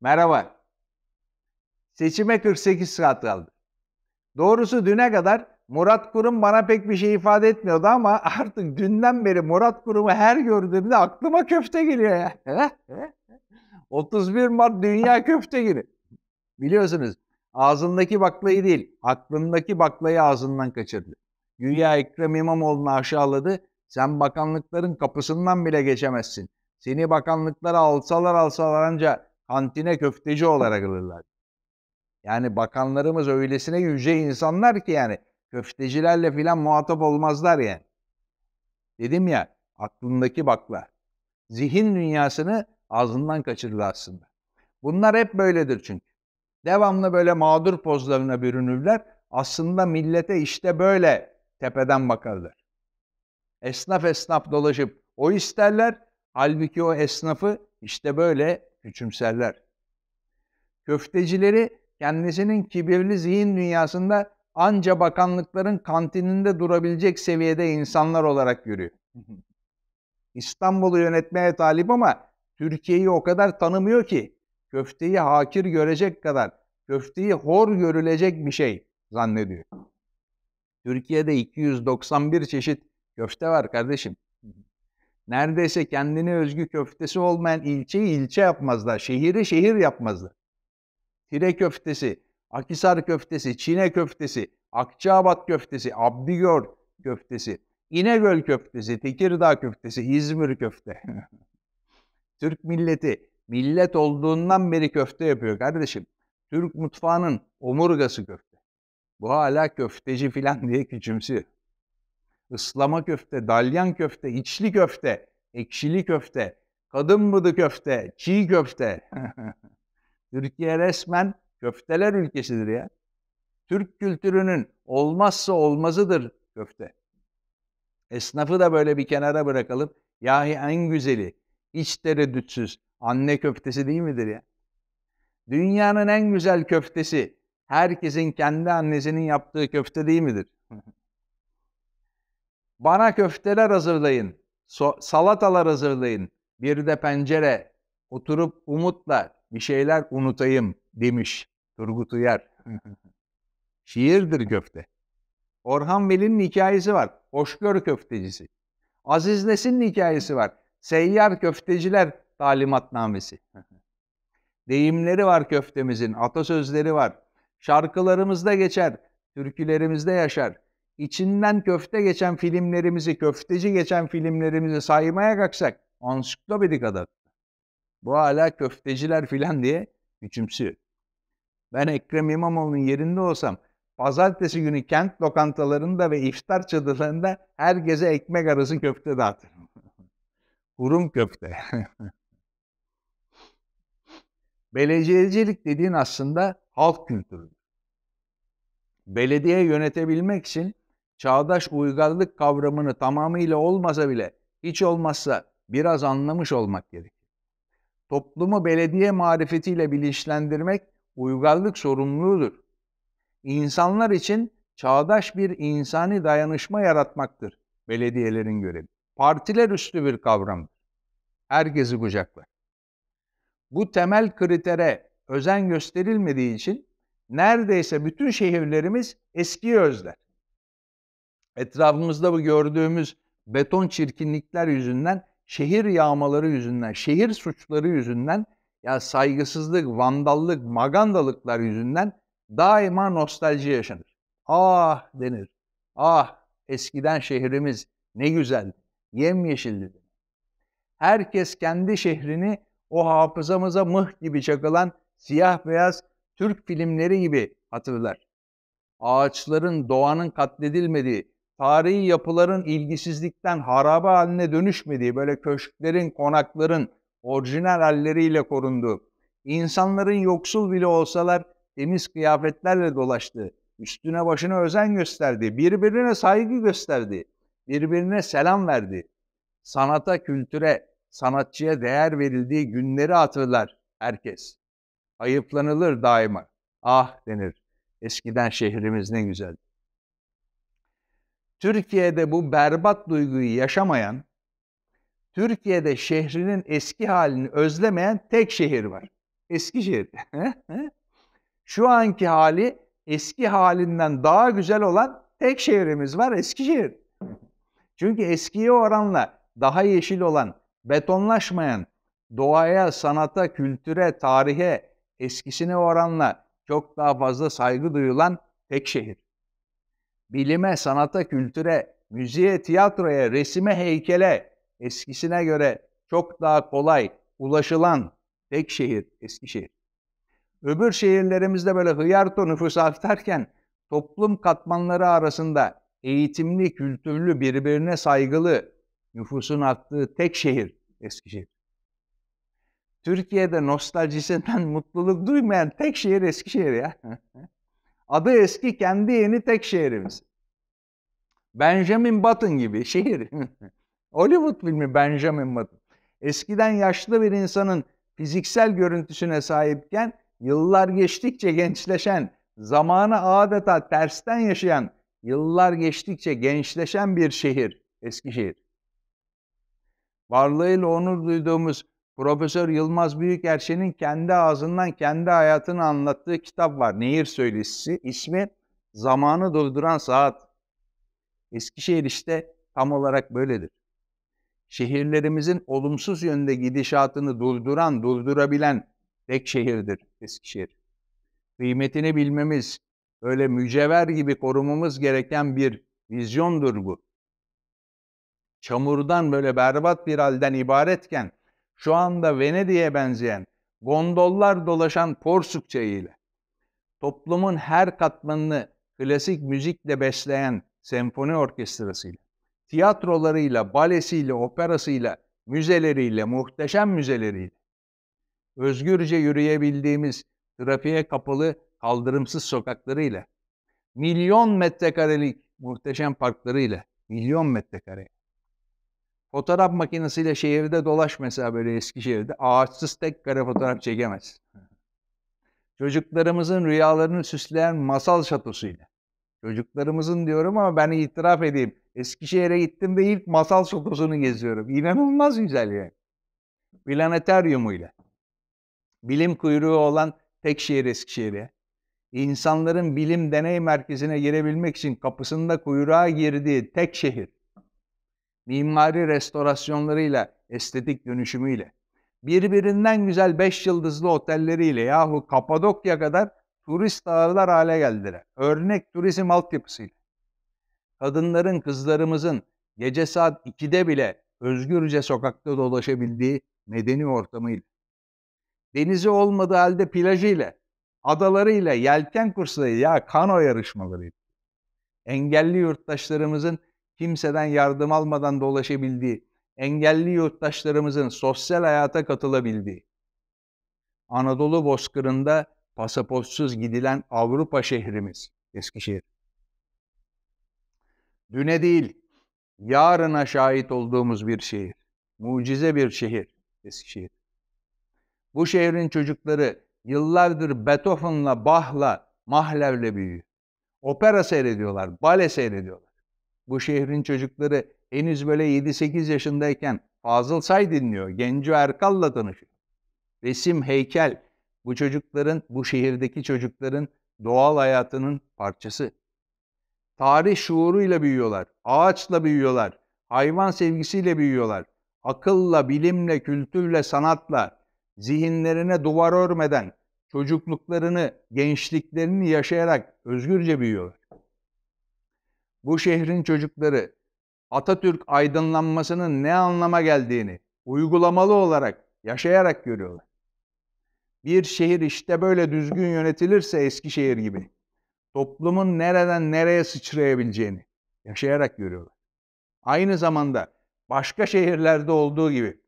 Merhaba. Seçime 48 saat kaldı. Doğrusu düne kadar Murat Kurum bana pek bir şey ifade etmiyordu ama artık dünden beri Murat Kurum'u her gördüğümde aklıma köfte geliyor ya. 31 Mart Dünya Köfte Günü. Biliyorsunuz ağzındaki baklayı değil, aklındaki baklayı ağzından kaçırdı. Güya Ekrem İmamoğlu'nu aşağıladı. Sen bakanlıkların kapısından bile geçemezsin. Seni bakanlıklara alsalar alsalar ancak kantine köfteci olarak alırlar. Yani bakanlarımız öylesine yüce insanlar ki yani köftecilerle filan muhatap olmazlar yani. Dedim ya aklındaki bakla. Zihin dünyasını ağzından kaçırdı aslında. Bunlar hep böyledir çünkü. Devamlı böyle mağdur pozlarına bürünürler. Aslında millete işte böyle tepeden bakarlar. Esnaf esnaf dolaşıp o isterler. Halbuki o esnafı işte böyle küçümserler. Köftecileri kendisinin kibirli zihin dünyasında anca bakanlıkların kantininde durabilecek seviyede insanlar olarak görüyor. İstanbul'u yönetmeye talip ama Türkiye'yi o kadar tanımıyor ki köfteyi hakir görecek kadar, köfteyi hor görülecek bir şey zannediyor. Türkiye'de 291 çeşit köfte var kardeşim neredeyse kendine özgü köftesi olmayan ilçeyi ilçe yapmazlar. Şehiri şehir yapmazlar. Tire köftesi, Akisar köftesi, Çine köftesi, Akçaabat köftesi, Abdigör köftesi, İnegöl köftesi, Tekirdağ köftesi, İzmir köfte. Türk milleti millet olduğundan beri köfte yapıyor kardeşim. Türk mutfağının omurgası köfte. Bu hala köfteci filan diye küçümsüyor ıslama köfte, dalyan köfte, içli köfte, ekşili köfte, kadın mıdı köfte, çiğ köfte. Türkiye resmen köfteler ülkesidir ya. Türk kültürünün olmazsa olmazıdır köfte. Esnafı da böyle bir kenara bırakalım. Yahi en güzeli, hiç tereddütsüz anne köftesi değil midir ya? Dünyanın en güzel köftesi herkesin kendi annesinin yaptığı köfte değil midir? Bana köfteler hazırlayın, so salatalar hazırlayın. Bir de pencere oturup umutla bir şeyler unutayım demiş Turgut Uyar. Şiirdir köfte. Orhan Veli'nin hikayesi var. Hoşgör köftecisi. Aziz Nesin'in hikayesi var. Seyyar köfteciler talimatnamesi. Deyimleri var köftemizin, atasözleri var. Şarkılarımızda geçer, türkülerimizde yaşar içinden köfte geçen filmlerimizi, köfteci geçen filmlerimizi saymaya kalksak ansiklopedik kadar. Bu hala köfteciler filan diye küçümsüyor. Ben Ekrem İmamoğlu'nun yerinde olsam pazartesi günü kent lokantalarında ve iftar çadırlarında herkese ekmek arası köfte dağıtırım. Kurum köfte. Belediyecilik dediğin aslında halk kültürü. Belediye yönetebilmek için çağdaş uygarlık kavramını tamamıyla olmasa bile hiç olmazsa biraz anlamış olmak gerekir. Toplumu belediye marifetiyle bilinçlendirmek uygarlık sorumluluğudur. İnsanlar için çağdaş bir insani dayanışma yaratmaktır belediyelerin görevi. Partiler üstü bir kavramdır. Herkesi kucaklar. Bu temel kritere özen gösterilmediği için neredeyse bütün şehirlerimiz eskiyi özler etrafımızda bu gördüğümüz beton çirkinlikler yüzünden, şehir yağmaları yüzünden, şehir suçları yüzünden, ya saygısızlık, vandallık, magandalıklar yüzünden daima nostalji yaşanır. Ah denir. Ah eskiden şehrimiz ne güzel, yemyeşildi. Herkes kendi şehrini o hafızamıza mıh gibi çakılan siyah beyaz Türk filmleri gibi hatırlar. Ağaçların, doğanın katledilmediği, tarihi yapıların ilgisizlikten haraba haline dönüşmediği, böyle köşklerin, konakların orijinal halleriyle korunduğu, insanların yoksul bile olsalar temiz kıyafetlerle dolaştığı, üstüne başına özen gösterdiği, birbirine saygı gösterdiği, birbirine selam verdiği, sanata, kültüre, sanatçıya değer verildiği günleri hatırlar herkes. Ayıplanılır daima. Ah denir. Eskiden şehrimiz ne güzeldi. Türkiye'de bu berbat duyguyu yaşamayan, Türkiye'de şehrinin eski halini özlemeyen tek şehir var. Eskişehir. Şu anki hali eski halinden daha güzel olan tek şehrimiz var Eskişehir. Çünkü eskiye oranla daha yeşil olan, betonlaşmayan, doğaya, sanata, kültüre, tarihe eskisine oranla çok daha fazla saygı duyulan tek şehir bilime, sanata, kültüre, müziğe, tiyatroya, resime, heykele eskisine göre çok daha kolay ulaşılan tek şehir Eskişehir. Öbür şehirlerimizde böyle hıyarto nüfus artarken toplum katmanları arasında eğitimli, kültürlü, birbirine saygılı nüfusun arttığı tek şehir Eskişehir. Türkiye'de nostaljisinden mutluluk duymayan tek şehir Eskişehir ya. Adı eski kendi yeni tek şehrimiz. Benjamin Button gibi şehir. Hollywood filmi Benjamin Button. Eskiden yaşlı bir insanın fiziksel görüntüsüne sahipken yıllar geçtikçe gençleşen, zamanı adeta tersten yaşayan, yıllar geçtikçe gençleşen bir şehir eski şehir. Varlığıyla onur duyduğumuz Profesör Yılmaz Büyükerşen'in kendi ağzından kendi hayatını anlattığı kitap var. Nehir Söylesi. İsmi Zamanı Durduran Saat. Eskişehir işte tam olarak böyledir. Şehirlerimizin olumsuz yönde gidişatını durduran, durdurabilen tek şehirdir Eskişehir. Kıymetini bilmemiz, öyle mücevher gibi korumamız gereken bir vizyondur bu. Çamurdan böyle berbat bir halden ibaretken şu anda Venedik'e benzeyen gondollar dolaşan Porsuk çayıyla, toplumun her katmanını klasik müzikle besleyen senfoni orkestrasıyla, tiyatrolarıyla, balesiyle, operasıyla, müzeleriyle, muhteşem müzeleriyle, özgürce yürüyebildiğimiz trafiğe kapalı kaldırımsız sokaklarıyla, milyon metrekarelik muhteşem parklarıyla, milyon metrekare Fotoğraf makinesiyle şehirde dolaş mesela böyle Eskişehir'de. Ağaçsız tek kare fotoğraf çekemez. Çocuklarımızın rüyalarını süsleyen masal şatosuyla. Çocuklarımızın diyorum ama ben itiraf edeyim. Eskişehir'e gittim de ilk masal şatosunu geziyorum. İnanılmaz güzel yani. Planetaryumuyla. Bilim kuyruğu olan tek şehir Eskişehir'e. İnsanların bilim deney merkezine girebilmek için kapısında kuyruğa girdiği tek şehir mimari restorasyonlarıyla, estetik dönüşümüyle, birbirinden güzel beş yıldızlı otelleriyle yahu Kapadokya kadar turist ağırlar hale geldiler. Örnek turizm altyapısıyla. Kadınların, kızlarımızın gece saat 2'de bile özgürce sokakta dolaşabildiği medeni ortamıyla. Denizi olmadığı halde plajıyla, adalarıyla, yelken kursları ya kano yarışmalarıyla. Engelli yurttaşlarımızın kimseden yardım almadan dolaşabildiği, engelli yurttaşlarımızın sosyal hayata katılabildiği, Anadolu bozkırında pasaportsuz gidilen Avrupa şehrimiz Eskişehir. Düne değil, yarına şahit olduğumuz bir şehir, mucize bir şehir Eskişehir. Bu şehrin çocukları yıllardır Beethoven'la, Bach'la, Mahlev'le büyüyor. Opera seyrediyorlar, bale seyrediyorlar bu şehrin çocukları henüz böyle 7-8 yaşındayken Fazıl Say dinliyor. Genco Erkal'la tanışıyor. Resim, heykel bu çocukların, bu şehirdeki çocukların doğal hayatının parçası. Tarih şuuruyla büyüyorlar, ağaçla büyüyorlar, hayvan sevgisiyle büyüyorlar. Akılla, bilimle, kültürle, sanatla, zihinlerine duvar örmeden, çocukluklarını, gençliklerini yaşayarak özgürce büyüyorlar bu şehrin çocukları Atatürk aydınlanmasının ne anlama geldiğini uygulamalı olarak, yaşayarak görüyorlar. Bir şehir işte böyle düzgün yönetilirse Eskişehir gibi toplumun nereden nereye sıçrayabileceğini yaşayarak görüyorlar. Aynı zamanda başka şehirlerde olduğu gibi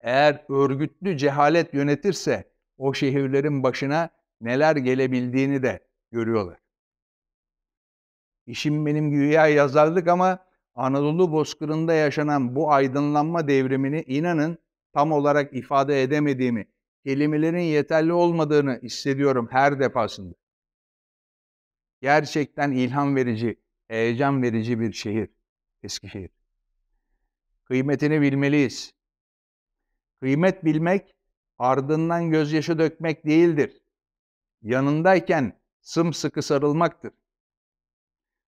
eğer örgütlü cehalet yönetirse o şehirlerin başına neler gelebildiğini de görüyorlar. İşim benim güya yazardık ama Anadolu bozkırında yaşanan bu aydınlanma devrimini inanın tam olarak ifade edemediğimi, kelimelerin yeterli olmadığını hissediyorum her defasında. Gerçekten ilham verici, heyecan verici bir şehir, Eskişehir. Kıymetini bilmeliyiz. Kıymet bilmek, ardından gözyaşı dökmek değildir. Yanındayken sımsıkı sarılmaktır.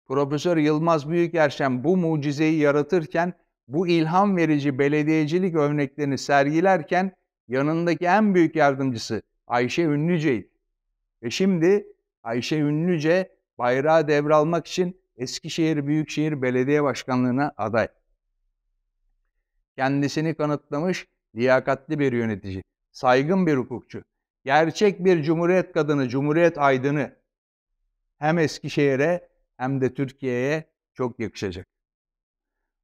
Profesör Yılmaz Büyükerşen bu mucizeyi yaratırken, bu ilham verici belediyecilik örneklerini sergilerken yanındaki en büyük yardımcısı Ayşe Ünlüce'ydi. Ve şimdi Ayşe Ünlüce bayrağı devralmak için Eskişehir Büyükşehir Belediye Başkanlığı'na aday. Kendisini kanıtlamış liyakatli bir yönetici, saygın bir hukukçu, gerçek bir cumhuriyet kadını, cumhuriyet aydını hem Eskişehir'e hem de Türkiye'ye çok yakışacak.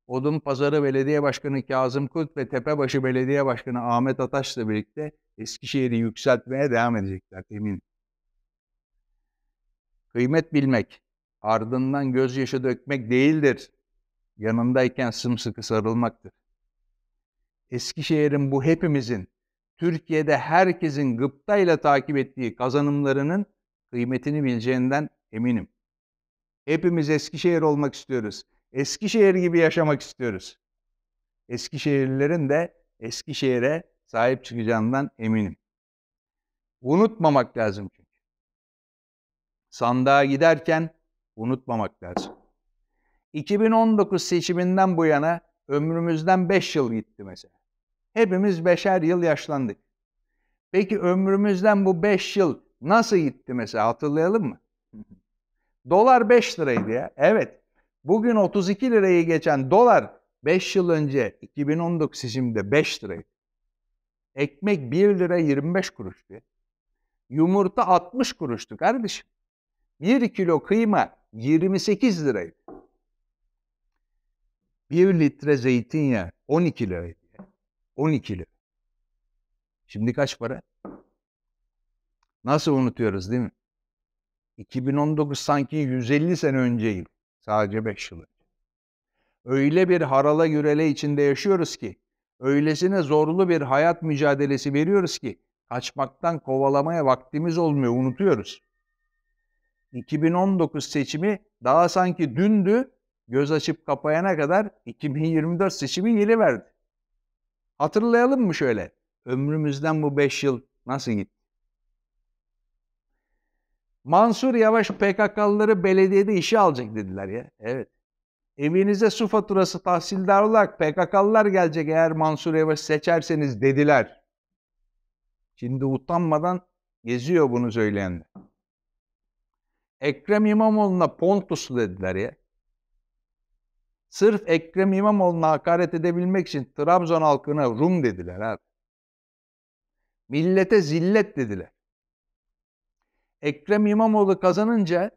Odun Pazarı Belediye Başkanı Kazım Kut ve Tepebaşı Belediye Başkanı Ahmet Ataş Ataş'la birlikte Eskişehir'i yükseltmeye devam edecekler eminim. Kıymet bilmek, ardından gözyaşı dökmek değildir. Yanındayken sımsıkı sarılmaktır. Eskişehir'in bu hepimizin, Türkiye'de herkesin gıptayla takip ettiği kazanımlarının kıymetini bileceğinden eminim. Hepimiz Eskişehir olmak istiyoruz. Eskişehir gibi yaşamak istiyoruz. Eskişehirlilerin de Eskişehir'e sahip çıkacağından eminim. Unutmamak lazım çünkü. Sandığa giderken unutmamak lazım. 2019 seçiminden bu yana ömrümüzden 5 yıl gitti mesela. Hepimiz beşer yıl yaşlandık. Peki ömrümüzden bu 5 yıl nasıl gitti mesela hatırlayalım mı? Dolar 5 liraydı ya. Evet. Bugün 32 lirayı geçen dolar 5 yıl önce 2019 seçiminde 5 liraydı. Ekmek 1 lira 25 kuruştu. Yumurta 60 kuruştu kardeşim. 1 kilo kıyma 28 liraydı. 1 litre zeytinyağı 12 liraydı. 12 lira. Şimdi kaç para? Nasıl unutuyoruz değil mi? 2019 sanki 150 sene önceyim. Sadece 5 yıl önce. Öyle bir harala yürele içinde yaşıyoruz ki, öylesine zorlu bir hayat mücadelesi veriyoruz ki, kaçmaktan kovalamaya vaktimiz olmuyor, unutuyoruz. 2019 seçimi daha sanki dündü, göz açıp kapayana kadar 2024 seçimi yeni verdi. Hatırlayalım mı şöyle? Ömrümüzden bu 5 yıl nasıl gitti? Mansur Yavaş PKK'lıları belediyede işe alacak dediler ya. Evet. Evinize su faturası tahsildar olarak PKK'lılar gelecek eğer Mansur Yavaş seçerseniz dediler. Şimdi utanmadan geziyor bunu söyleyenler. Ekrem İmamoğlu'na Pontuslu dediler ya. Sırf Ekrem İmamoğlu'na hakaret edebilmek için Trabzon halkına Rum dediler abi. Millete zillet dediler. Ekrem İmamoğlu kazanınca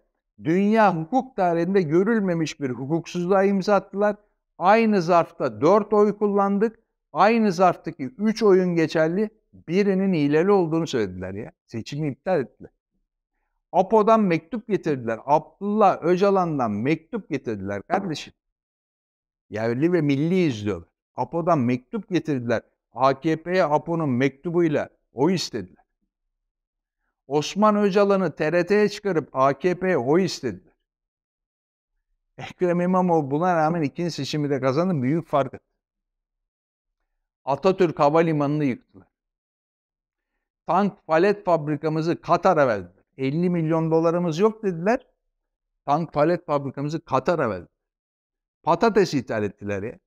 dünya hukuk tarihinde görülmemiş bir hukuksuzluğa imza attılar. Aynı zarfta 4 oy kullandık. Aynı zarftaki 3 oyun geçerli birinin hileli olduğunu söylediler ya. Seçimi iptal ettiler. APO'dan mektup getirdiler. Abdullah Öcalan'dan mektup getirdiler kardeşim. Yerli ve milli izliyor. APO'dan mektup getirdiler. AKP'ye APO'nun mektubuyla oy istediler. Osman Öcalan'ı TRT'ye çıkarıp AKP'ye oy istedi. Ekrem İmamoğlu buna rağmen ikinci seçimi de kazandı. Büyük fark etti. Atatürk Havalimanı'nı yıktılar. Tank palet fabrikamızı Katar'a verdiler. 50 milyon dolarımız yok dediler. Tank palet fabrikamızı Katar'a verdiler. Patates ithal ettiler ya.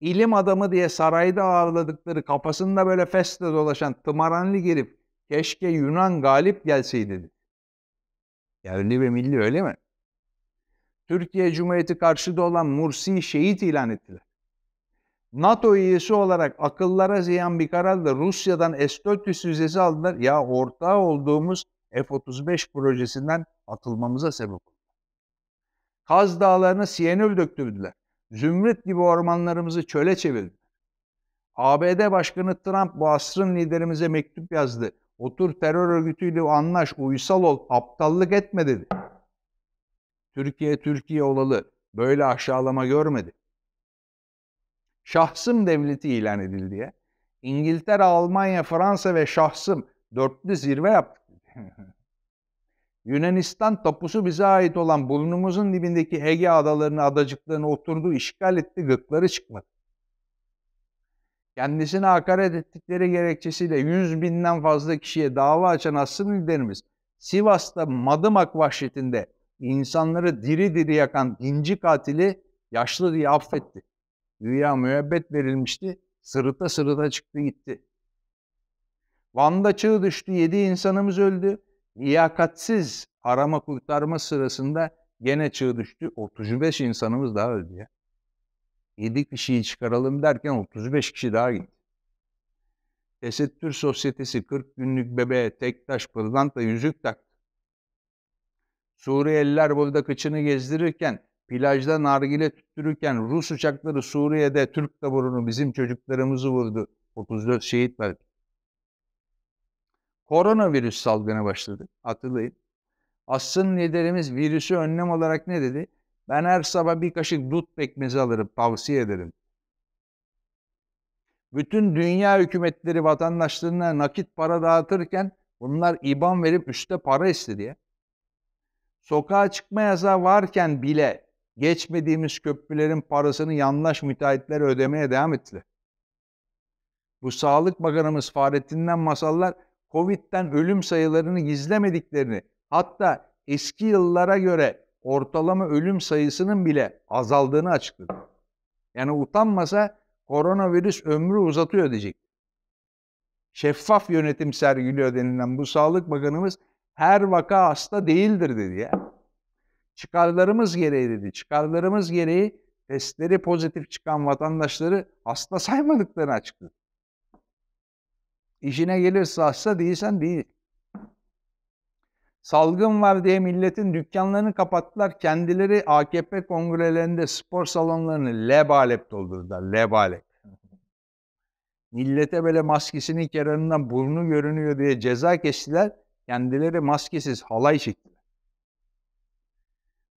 İlim adamı diye sarayda ağırladıkları kafasında böyle fesle dolaşan tımaranlı girip Keşke Yunan galip gelseydi. Yerli ve milli öyle mi? Türkiye Cumhuriyeti karşıda olan Mursi şehit ilan ettiler. NATO üyesi olarak akıllara ziyan bir kararla Rusya'dan S-400 füzesi aldılar. Ya ortağı olduğumuz F-35 projesinden atılmamıza sebep oldu. Kaz dağlarına siyenül döktürdüler. Zümrüt gibi ormanlarımızı çöle çevirdiler. ABD Başkanı Trump bu asrın liderimize mektup yazdı. Otur terör örgütüyle anlaş, uysal ol, aptallık etme dedi. Türkiye Türkiye olalı böyle aşağılama görmedi. Şahsım devleti ilan edildi diye. İngiltere, Almanya, Fransa ve şahsım dörtlü zirve yaptık. Yunanistan tapusu bize ait olan burnumuzun dibindeki Ege adalarını, adacıklarını oturdu, işgal etti, gıkları çıkmadı kendisine hakaret ettikleri gerekçesiyle yüz binden fazla kişiye dava açan asıl liderimiz, Sivas'ta Madımak vahşetinde insanları diri diri yakan dinci katili yaşlı diye affetti. dünya müebbet verilmişti, sırıta sırıta çıktı gitti. Van'da çığ düştü, yedi insanımız öldü. Liyakatsiz arama kurtarma sırasında gene çığ düştü, 35 insanımız daha öldü ya. 7 kişiyi çıkaralım derken 35 kişi daha gitti. Tesettür Sosyetesi 40 günlük bebeğe tek taş pırlanta yüzük taktı. Suriyeliler burada kıçını gezdirirken, plajda nargile tüttürürken Rus uçakları Suriye'de Türk taburunu bizim çocuklarımızı vurdu. 34 şehit var. Koronavirüs salgını başladı. Hatırlayın. Aslında liderimiz virüsü önlem olarak ne dedi? Ben her sabah bir kaşık dut pekmezi alırım, tavsiye ederim. Bütün dünya hükümetleri vatandaşlarına nakit para dağıtırken bunlar IBAN verip üstte para istedi ya. Sokağa çıkma yasağı varken bile geçmediğimiz köprülerin parasını yanlış müteahhitlere ödemeye devam ettiler. Bu Sağlık Bakanımız Fahrettin'den masallar Covid'den ölüm sayılarını gizlemediklerini hatta eski yıllara göre ortalama ölüm sayısının bile azaldığını açıkladı. Yani utanmasa koronavirüs ömrü uzatıyor diyecek. Şeffaf yönetim sergiliyor denilen bu Sağlık Bakanımız her vaka hasta değildir dedi ya. Çıkarlarımız gereği dedi. Çıkarlarımız gereği testleri pozitif çıkan vatandaşları hasta saymadıklarını açıkladı. İşine gelirse hasta değilsen değil. Salgın var diye milletin dükkanlarını kapattılar. Kendileri AKP kongrelerinde spor salonlarını lebalep doldurdular. Lebalep. Millete böyle maskesinin kenarından burnu görünüyor diye ceza kestiler. Kendileri maskesiz halay çektiler.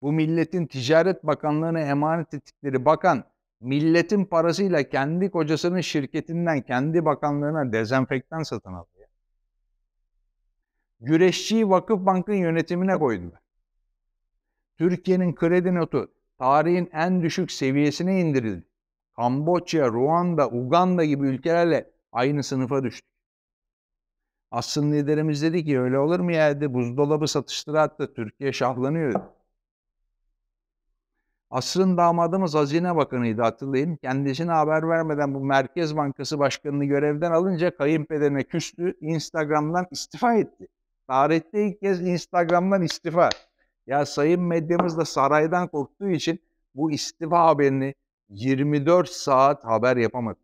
Bu milletin Ticaret Bakanlığı'na emanet ettikleri bakan milletin parasıyla kendi kocasının şirketinden kendi bakanlığına dezenfektan satın aldı. Güreşçiyi Vakıf Bank'ın yönetimine koydular. Türkiye'nin kredi notu tarihin en düşük seviyesine indirildi. Kamboçya, Ruanda, Uganda gibi ülkelerle aynı sınıfa düştü. Aslında liderimiz dedi ki öyle olur mu ya dedi. Buzdolabı satışları attı. Türkiye şahlanıyor. Asrın damadımız Hazine Bakanı'ydı hatırlayın. Kendisine haber vermeden bu Merkez Bankası Başkanı'nı görevden alınca kayınpederine küstü. Instagram'dan istifa etti. Tarihte ilk kez Instagram'dan istifa. Ya sayın medyamız da saraydan korktuğu için bu istifa haberini 24 saat haber yapamadı.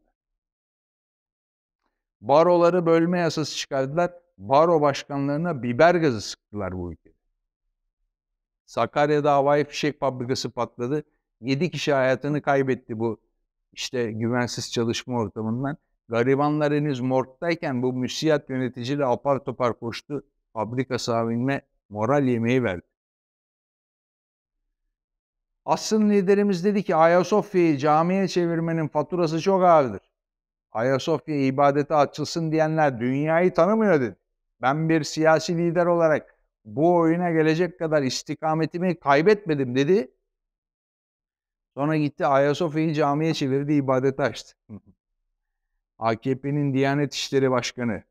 Baroları bölme yasası çıkardılar. Baro başkanlarına biber gazı sıktılar bu ülkede. Sakarya'da havai fişek fabrikası patladı. 7 kişi hayatını kaybetti bu işte güvensiz çalışma ortamından. Garibanlar henüz morttayken bu müsiyat yöneticiyle apar topar koştu fabrika sahibine moral yemeği verdi. Asrın liderimiz dedi ki Ayasofya'yı camiye çevirmenin faturası çok ağırdır. Ayasofya ibadete açılsın diyenler dünyayı tanımıyor dedi. Ben bir siyasi lider olarak bu oyuna gelecek kadar istikametimi kaybetmedim dedi. Sonra gitti Ayasofya'yı camiye çevirdi, ibadete açtı. AKP'nin Diyanet İşleri Başkanı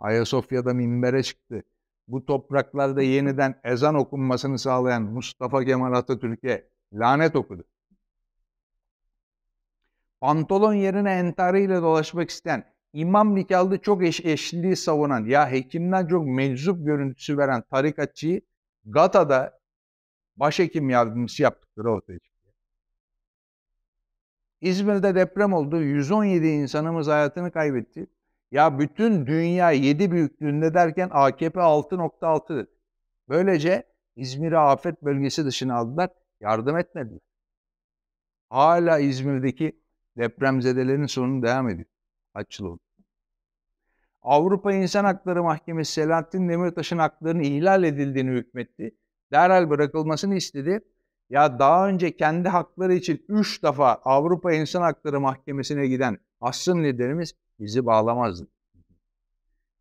Ayasofya'da minbere çıktı. Bu topraklarda yeniden ezan okunmasını sağlayan Mustafa Kemal Atatürk'e lanet okudu. Pantolon yerine entariyle dolaşmak isteyen, imam nikahlı çok eş eşliliği savunan ya hekimden çok meczup görüntüsü veren tarikatçıyı Gata'da başhekim yardımcısı yaptıkları ortaya çıktı. İzmir'de deprem oldu. 117 insanımız hayatını kaybetti. Ya bütün dünya 7 büyüklüğünde derken AKP 6.6 dedi. Böylece İzmir'i afet bölgesi dışına aldılar. Yardım etmediler. Hala İzmir'deki depremzedelerin sorunu devam ediyor. Kaç Avrupa İnsan Hakları Mahkemesi Selahattin Demirtaş'ın haklarının ihlal edildiğini hükmetti. Derhal bırakılmasını istedi. Ya daha önce kendi hakları için 3 defa Avrupa İnsan Hakları Mahkemesi'ne giden Asrın liderimiz bizi bağlamaz.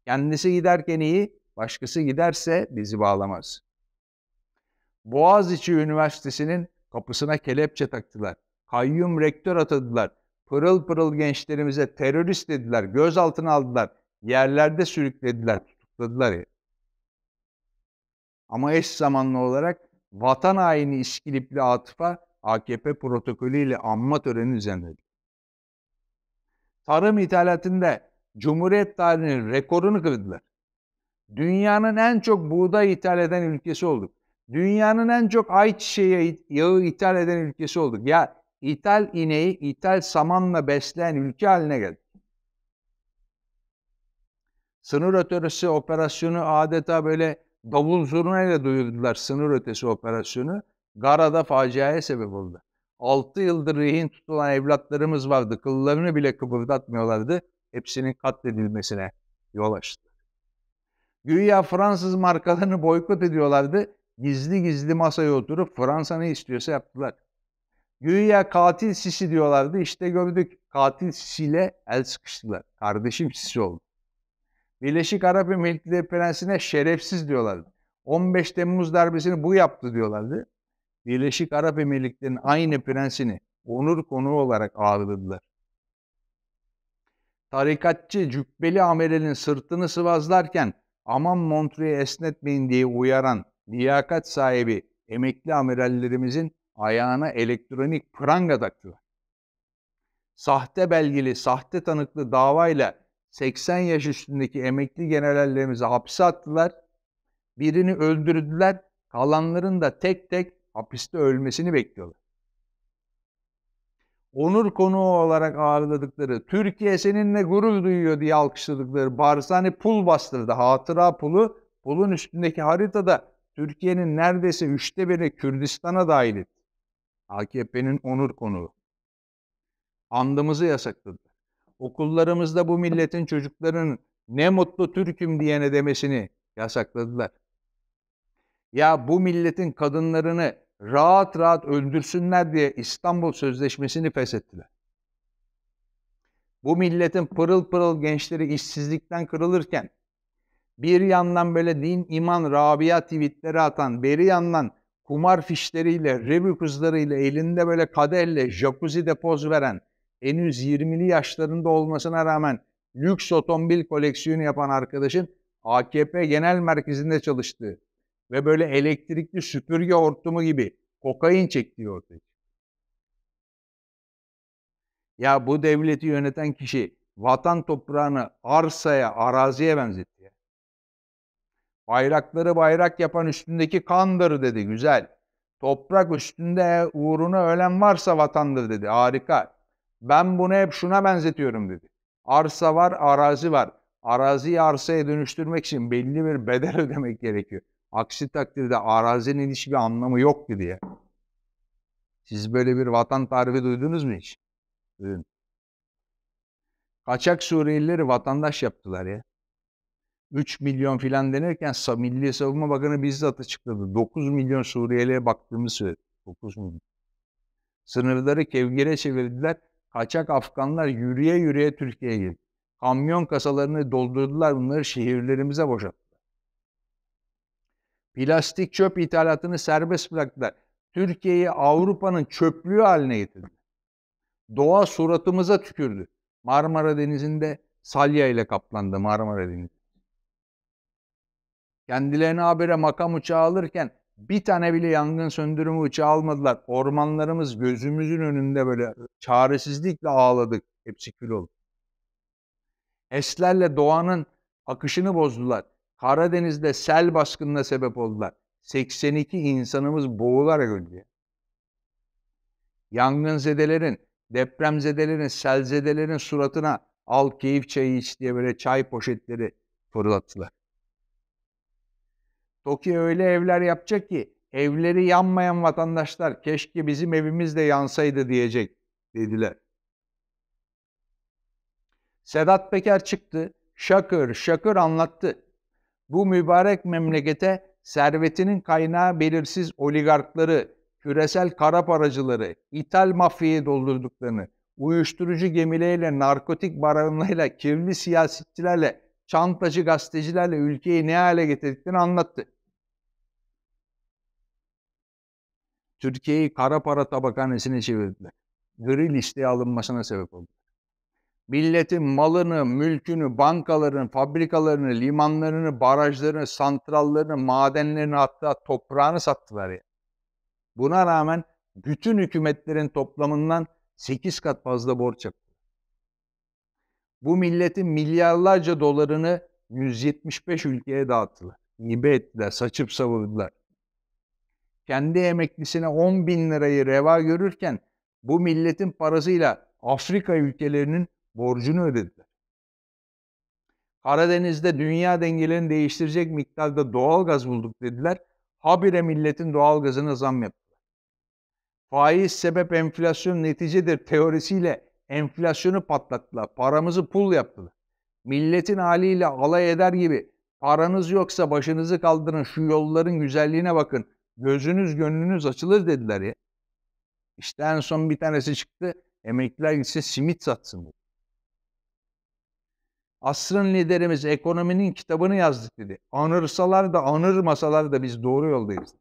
Kendisi giderken iyi, başkası giderse bizi bağlamaz. Boğaziçi Üniversitesi'nin kapısına kelepçe taktılar. Kayyum rektör atadılar. Pırıl pırıl gençlerimize terörist dediler, gözaltına aldılar. Yerlerde sürüklediler, tutukladılar. Ya. Ama eş zamanlı olarak vatan haini İskilipli Atıf'a AKP protokolüyle anma töreni düzenledi tarım ithalatında Cumhuriyet tarihinin rekorunu kırdılar. Dünyanın en çok buğday ithal eden ülkesi olduk. Dünyanın en çok ayçiçeği yağı ithal eden ülkesi olduk. Ya ithal ineği ithal samanla besleyen ülke haline geldi. Sınır ötesi operasyonu adeta böyle davul zurnayla duyurdular sınır ötesi operasyonu. Gara'da faciaya sebep oldu. 6 yıldır rehin tutulan evlatlarımız vardı. Kıllarını bile kıpırdatmıyorlardı. Hepsinin katledilmesine yol açtı. Güya Fransız markalarını boykot ediyorlardı. Gizli gizli masaya oturup Fransa ne istiyorsa yaptılar. Güya katil Sisi diyorlardı. İşte gördük katil Sisi el sıkıştılar. Kardeşim Sisi oldu. Birleşik Arap Emirlikleri Prensi'ne şerefsiz diyorlardı. 15 Temmuz darbesini bu yaptı diyorlardı. Birleşik Arap Emirlikleri'nin aynı prensini onur konuğu olarak ağırladılar. Tarikatçı cübbeli amelinin sırtını sıvazlarken aman Montru'yu esnetmeyin diye uyaran liyakat sahibi emekli amirallerimizin ayağına elektronik pranga taktılar. Sahte belgeli, sahte tanıklı davayla 80 yaş üstündeki emekli generallerimizi hapse attılar. Birini öldürdüler, kalanların da tek tek hapiste ölmesini bekliyorlar. Onur konuğu olarak ağırladıkları, Türkiye seninle gurur duyuyor diye alkışladıkları Barzani pul bastırdı. Hatıra pulu, pulun üstündeki haritada Türkiye'nin neredeyse üçte biri Kürdistan'a dahil etti. AKP'nin onur konuğu. Andımızı yasakladı. Okullarımızda bu milletin çocukların ne mutlu Türk'üm diyene demesini yasakladılar ya bu milletin kadınlarını rahat rahat öldürsünler diye İstanbul Sözleşmesi'ni feshettiler. Bu milletin pırıl pırıl gençleri işsizlikten kırılırken bir yandan böyle din, iman, rabia tweetleri atan, beri yandan kumar fişleriyle, revü kızlarıyla, elinde böyle kaderle, jacuzzi'de poz veren, henüz 20'li yaşlarında olmasına rağmen lüks otomobil koleksiyonu yapan arkadaşın AKP genel merkezinde çalıştığı, ve böyle elektrikli süpürge hortumu gibi kokain çektiği ortaya Ya bu devleti yöneten kişi vatan toprağını arsaya, araziye benzetti. Ya. Bayrakları bayrak yapan üstündeki kandır dedi güzel. Toprak üstünde uğruna ölen varsa vatandır dedi. Harika. Ben bunu hep şuna benzetiyorum dedi. Arsa var, arazi var. Araziyi arsaya dönüştürmek için belli bir bedel ödemek gerekiyor. Aksi takdirde arazinin hiçbir anlamı yok ki diye. Siz böyle bir vatan tarifi duydunuz mu hiç? Duydum. Kaçak Suriyelileri vatandaş yaptılar ya. 3 milyon filan denirken Milli Savunma Bakanı bizzat açıkladı. 9 milyon Suriyeli'ye baktığımız söyledi. 9 milyon. Sınırları kevgire çevirdiler. Kaçak Afganlar yürüye yürüye Türkiye'ye girdi. Kamyon kasalarını doldurdular bunları şehirlerimize boşalttı. Plastik çöp ithalatını serbest bıraktılar. Türkiye'yi Avrupa'nın çöplüğü haline getirdi. Doğa suratımıza tükürdü. Marmara Denizi'nde salya ile kaplandı Marmara Denizi. Kendilerine habire makam uçağı alırken bir tane bile yangın söndürme uçağı almadılar. Ormanlarımız gözümüzün önünde böyle çaresizlikle ağladık. Hepsi kül oldu. Eslerle doğanın akışını bozdular. Karadeniz'de sel baskınına sebep oldular. 82 insanımız boğularak öldü. Yangınzedelerin, depremzedelerin, selzedelerin suratına al keyif çayı iç diye böyle çay poşetleri fırlattılar. TOKİ öyle evler yapacak ki evleri yanmayan vatandaşlar keşke bizim evimiz de yansaydı diyecek dediler. Sedat Peker çıktı, şakır şakır anlattı bu mübarek memlekete servetinin kaynağı belirsiz oligarkları, küresel kara paracıları, ithal mafyayı doldurduklarını, uyuşturucu gemileriyle, narkotik baronlarıyla, kirli siyasetçilerle, çantacı gazetecilerle ülkeyi ne hale getirdiklerini anlattı. Türkiye'yi kara para tabakhanesine çevirdiler. Gri listeye alınmasına sebep oldu milletin malını, mülkünü, bankalarını, fabrikalarını, limanlarını, barajlarını, santrallarını, madenlerini hatta toprağını sattılar ya. Buna rağmen bütün hükümetlerin toplamından 8 kat fazla borç yaptı. Bu milletin milyarlarca dolarını 175 ülkeye dağıttılar. Nibe ettiler, saçıp savurdular. Kendi emeklisine 10 bin lirayı reva görürken bu milletin parasıyla Afrika ülkelerinin borcunu ödediler. Karadeniz'de dünya dengelerini değiştirecek miktarda doğal gaz bulduk dediler. Habire milletin doğal gazına zam yaptılar. Faiz sebep enflasyon neticedir teorisiyle enflasyonu patlattılar. Paramızı pul yaptılar. Milletin haliyle alay eder gibi paranız yoksa başınızı kaldırın şu yolların güzelliğine bakın. Gözünüz gönlünüz açılır dediler ya. İşte en son bir tanesi çıktı. Emekliler gitsin simit satsın. Dedi. Asrın liderimiz ekonominin kitabını yazdık dedi. Anırsalar da anırmasalar da biz doğru yoldayız.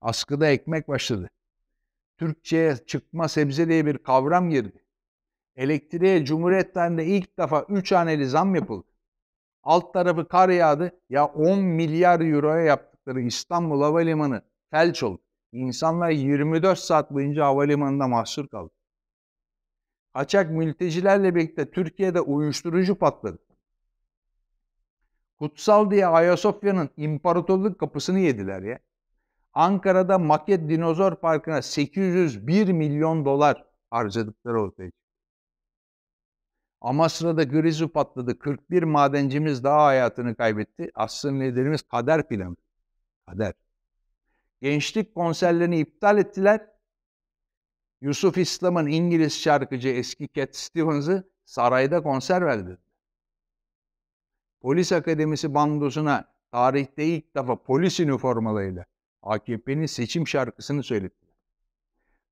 Askıda ekmek başladı. Türkçe'ye çıkma sebze diye bir kavram girdi. Elektriğe Cumhuriyet tarihinde ilk defa 3 haneli zam yapıldı. Alt tarafı kar yağdı. Ya 10 milyar euroya yaptıkları İstanbul Havalimanı felç oldu. İnsanlar 24 saat boyunca havalimanında mahsur kaldı. Açak mültecilerle birlikte Türkiye'de uyuşturucu patladı. Kutsal diye Ayasofya'nın imparatorluk kapısını yediler ya. Ankara'da Maket Dinozor Parkı'na 801 milyon dolar harcadıkları ortaya çıktı. Amasra'da grizu patladı. 41 madencimiz daha hayatını kaybetti. Asrın liderimiz kader planı. Kader. Gençlik konserlerini iptal ettiler. Yusuf İslam'ın İngiliz şarkıcı eski Cat Stevens'ı sarayda konser verdi. Polis Akademisi bandosuna tarihte ilk defa polis üniformalarıyla AKP'nin seçim şarkısını söyledi.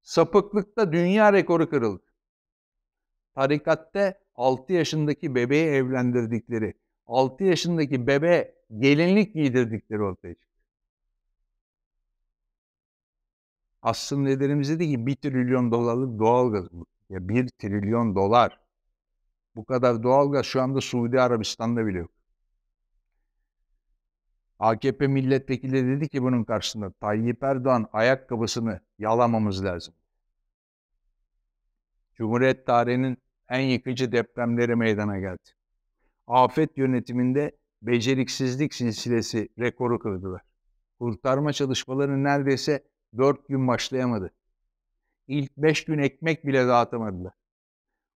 Sapıklıkta dünya rekoru kırıldı. Tarikatte 6 yaşındaki bebeği evlendirdikleri, 6 yaşındaki bebe gelinlik giydirdikleri ortaya çıktı. aslında liderimiz dedi ki 1 trilyon dolarlık doğalgaz bu. Ya 1 trilyon dolar. Bu kadar doğalgaz şu anda Suudi Arabistan'da bile yok. AKP milletvekili dedi ki bunun karşısında Tayyip Erdoğan ayakkabısını yalamamız lazım. Cumhuriyet tarihinin en yıkıcı depremleri meydana geldi. Afet yönetiminde beceriksizlik silsilesi rekoru kırdılar. Kurtarma çalışmaları neredeyse Dört gün başlayamadı. İlk beş gün ekmek bile dağıtamadılar.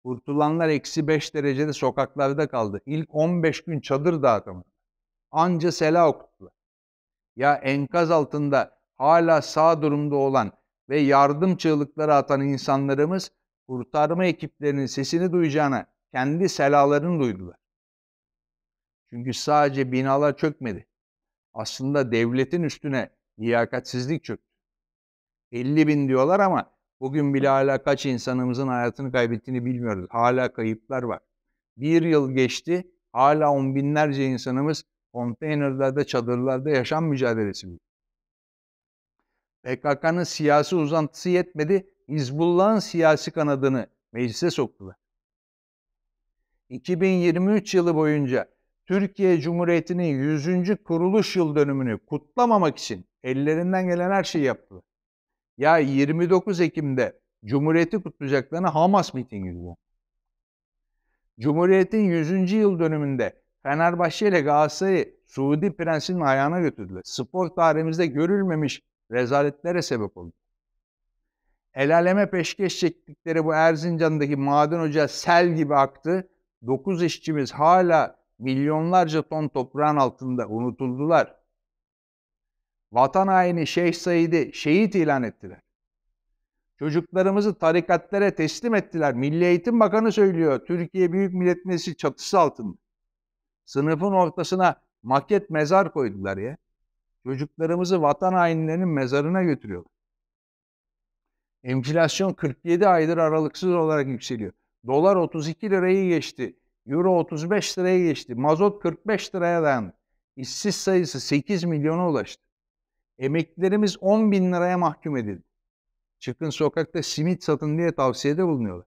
Kurtulanlar eksi beş derecede sokaklarda kaldı. İlk on beş gün çadır dağıtamadı. Anca sela okuttular. Ya enkaz altında hala sağ durumda olan ve yardım çığlıkları atan insanlarımız kurtarma ekiplerinin sesini duyacağına kendi selalarını duydular. Çünkü sadece binalar çökmedi. Aslında devletin üstüne liyakatsizlik çöktü. 50 bin diyorlar ama bugün bile hala kaç insanımızın hayatını kaybettiğini bilmiyoruz. Hala kayıplar var. Bir yıl geçti hala on binlerce insanımız konteynerlerde, çadırlarda yaşam mücadelesi mi? PKK'nın siyasi uzantısı yetmedi. Hizbullah'ın siyasi kanadını meclise soktular. 2023 yılı boyunca Türkiye Cumhuriyeti'nin 100. kuruluş yıl dönümünü kutlamamak için ellerinden gelen her şeyi yaptılar. Ya 29 Ekim'de Cumhuriyeti kutlayacaklarına Hamas mitingi gibi. Cumhuriyet'in 100. yıl dönümünde Fenerbahçe ile Galatasaray'ı Suudi prensinin ayağına götürdüler. Spor tarihimizde görülmemiş rezaletlere sebep oldu. El aleme peşkeş çektikleri bu Erzincan'daki maden ocağı sel gibi aktı. 9 işçimiz hala milyonlarca ton toprağın altında unutuldular. Vatan haini Şeyh Said'i şehit ilan ettiler. Çocuklarımızı tarikatlere teslim ettiler. Milli Eğitim Bakanı söylüyor. Türkiye Büyük Millet Meclisi çatısı altında. Sınıfın ortasına maket mezar koydular ya. Çocuklarımızı vatan hainlerinin mezarına götürüyorlar. Enflasyon 47 aydır aralıksız olarak yükseliyor. Dolar 32 lirayı geçti. Euro 35 liraya geçti. Mazot 45 liraya dayandı. İşsiz sayısı 8 milyona ulaştı. Emeklilerimiz 10 bin liraya mahkum edildi. Çıkın sokakta simit satın diye tavsiyede bulunuyorlar.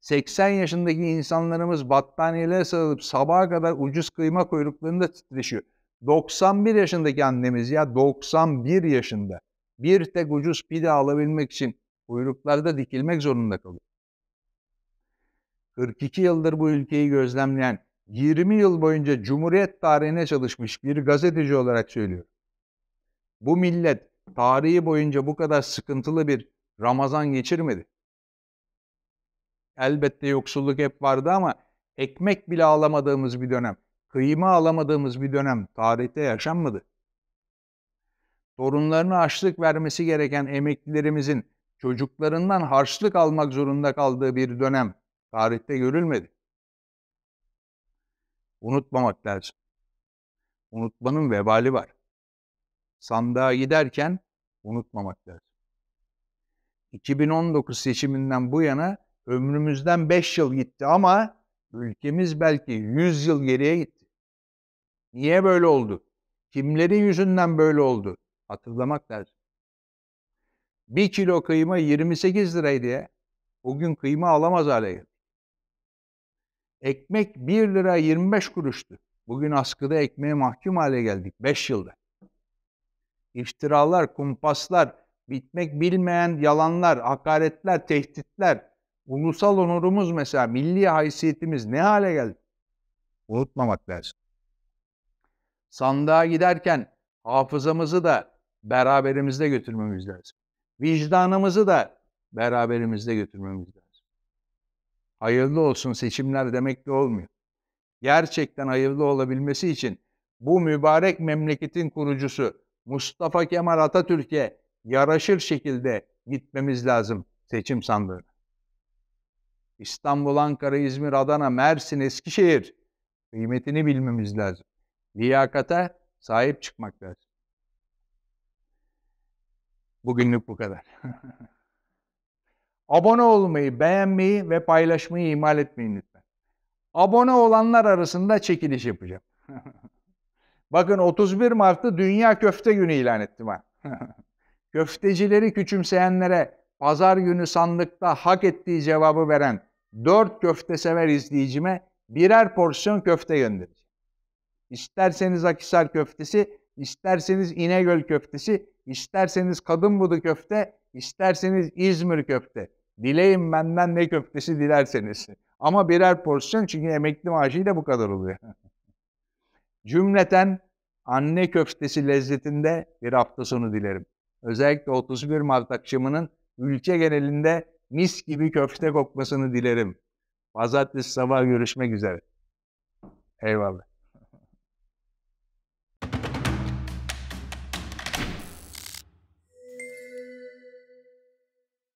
80 yaşındaki insanlarımız battaniyelere sarılıp sabaha kadar ucuz kıyma kuyruklarında titreşiyor. 91 yaşındaki annemiz ya 91 yaşında bir tek ucuz pide alabilmek için kuyruklarda dikilmek zorunda kalıyor. 42 yıldır bu ülkeyi gözlemleyen, 20 yıl boyunca Cumhuriyet tarihine çalışmış bir gazeteci olarak söylüyor. Bu millet tarihi boyunca bu kadar sıkıntılı bir Ramazan geçirmedi. Elbette yoksulluk hep vardı ama ekmek bile alamadığımız bir dönem, kıyma alamadığımız bir dönem tarihte yaşanmadı. Torunlarına açlık vermesi gereken emeklilerimizin çocuklarından harçlık almak zorunda kaldığı bir dönem tarihte görülmedi. Unutmamak lazım. Unutmanın vebali var sandığa giderken unutmamak lazım. 2019 seçiminden bu yana ömrümüzden 5 yıl gitti ama ülkemiz belki 100 yıl geriye gitti. Niye böyle oldu? Kimlerin yüzünden böyle oldu? Hatırlamak lazım. Bir kilo kıyma 28 liraydı ya. Bugün kıyma alamaz hale geldi. Ekmek 1 lira 25 kuruştu. Bugün askıda ekmeğe mahkum hale geldik 5 yılda iftiralar, kumpaslar, bitmek bilmeyen yalanlar, hakaretler, tehditler, ulusal onurumuz mesela, milli haysiyetimiz ne hale geldi? Unutmamak lazım. Sandığa giderken hafızamızı da beraberimizde götürmemiz lazım. Vicdanımızı da beraberimizde götürmemiz lazım. Hayırlı olsun seçimler demek de olmuyor. Gerçekten hayırlı olabilmesi için bu mübarek memleketin kurucusu, Mustafa Kemal Atatürk'e yaraşır şekilde gitmemiz lazım seçim sandığına. İstanbul, Ankara, İzmir, Adana, Mersin, Eskişehir kıymetini bilmemiz lazım. Liyakata sahip çıkmak lazım. Bugünlük bu kadar. Abone olmayı, beğenmeyi ve paylaşmayı ihmal etmeyin lütfen. Abone olanlar arasında çekiliş yapacağım. Bakın 31 Mart'ta Dünya Köfte Günü ilan ettim ben. Köftecileri küçümseyenlere pazar günü sandıkta hak ettiği cevabı veren 4 köfte sever izleyicime birer porsiyon köfte göndereceğim. İsterseniz Akisar köftesi, isterseniz İnegöl köftesi, isterseniz Kadınbudu köfte, isterseniz İzmir köfte. Dileyin benden ne köftesi dilerseniz. Ama birer porsiyon çünkü emekli maaşıyla bu kadar oluyor. Cümleten anne köftesi lezzetinde bir hafta sonu dilerim. Özellikle 31 Mart akşamının ülke genelinde mis gibi köfte kokmasını dilerim. Pazartesi sabah görüşmek üzere. Eyvallah.